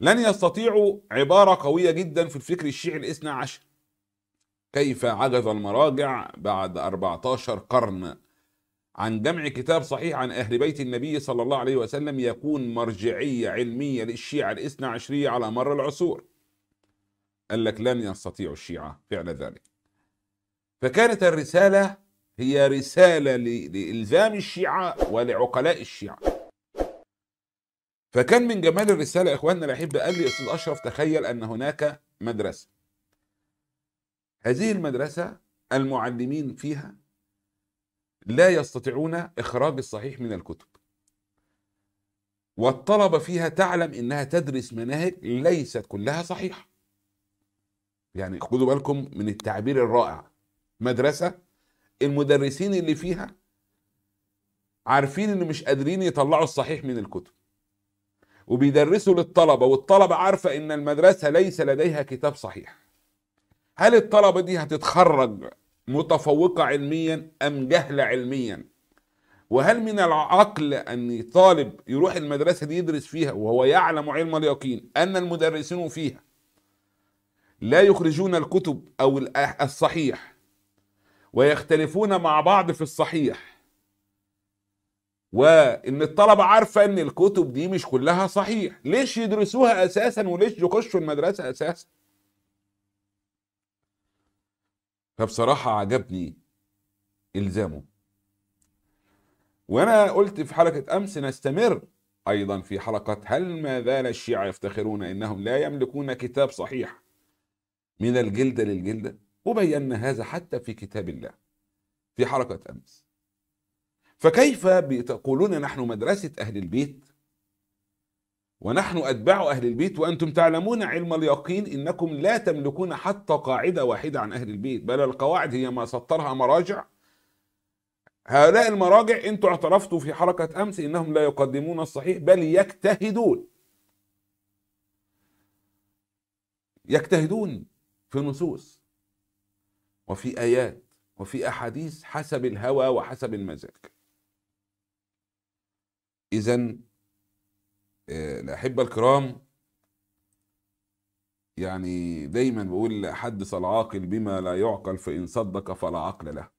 لن يستطيعوا عبارة قوية جدا في الفكر الشيعي الاثنى عشر كيف عجز المراجع بعد 14 قرن عن جمع كتاب صحيح عن أهل بيت النبي صلى الله عليه وسلم يكون مرجعية علمية للشيعة الاثنى عشرية على مر العصور قال لك لن يستطيع الشيعة فعل ذلك فكانت الرسالة هي رسالة لإلزام الشيعة ولعقلاء الشيعة فكان من جمال الرسالة يا إخواننا الأحبة قال لي أستاذ أشرف تخيل أن هناك مدرسة هذه المدرسة المعلمين فيها لا يستطيعون إخراج الصحيح من الكتب والطلبة فيها تعلم إنها تدرس مناهج ليست كلها صحيحة يعني خدوا بالكم من التعبير الرائع مدرسة المدرسين اللي فيها عارفين ان مش قادرين يطلعوا الصحيح من الكتب وبيدرسوا للطلبة والطلبة عارفة ان المدرسة ليس لديها كتاب صحيح هل الطلبة دي هتتخرج متفوقة علميا ام جهلة علميا وهل من العقل ان طالب يروح المدرسة دي يدرس فيها وهو يعلم علم اليقين ان المدرسين فيها لا يخرجون الكتب او الصحيح ويختلفون مع بعض في الصحيح وان الطلبه عارفه ان الكتب دي مش كلها صحيح ليش يدرسوها اساسا وليش يخشوا المدرسه اساسا فبصراحه عجبني الزامه وانا قلت في حلقه امس نستمر ايضا في حلقه هل ما زال الشيعه يفتخرون انهم لا يملكون كتاب صحيح من الجلده للجلده وبينا هذا حتى في كتاب الله في حركة أمس فكيف تقولون نحن مدرسة أهل البيت ونحن أتباع أهل البيت وأنتم تعلمون علم اليقين إنكم لا تملكون حتى قاعدة واحدة عن أهل البيت بل القواعد هي ما سطرها مراجع هؤلاء المراجع أنتم اعترفتوا في حركة أمس إنهم لا يقدمون الصحيح بل يجتهدون يجتهدون في النصوص وفي آيات وفي أحاديث حسب الهوى وحسب المزاج إذا آه، الأحبة الكرام يعني دايما بقول حدث العاقل بما لا يعقل فإن صدق فلا عقل له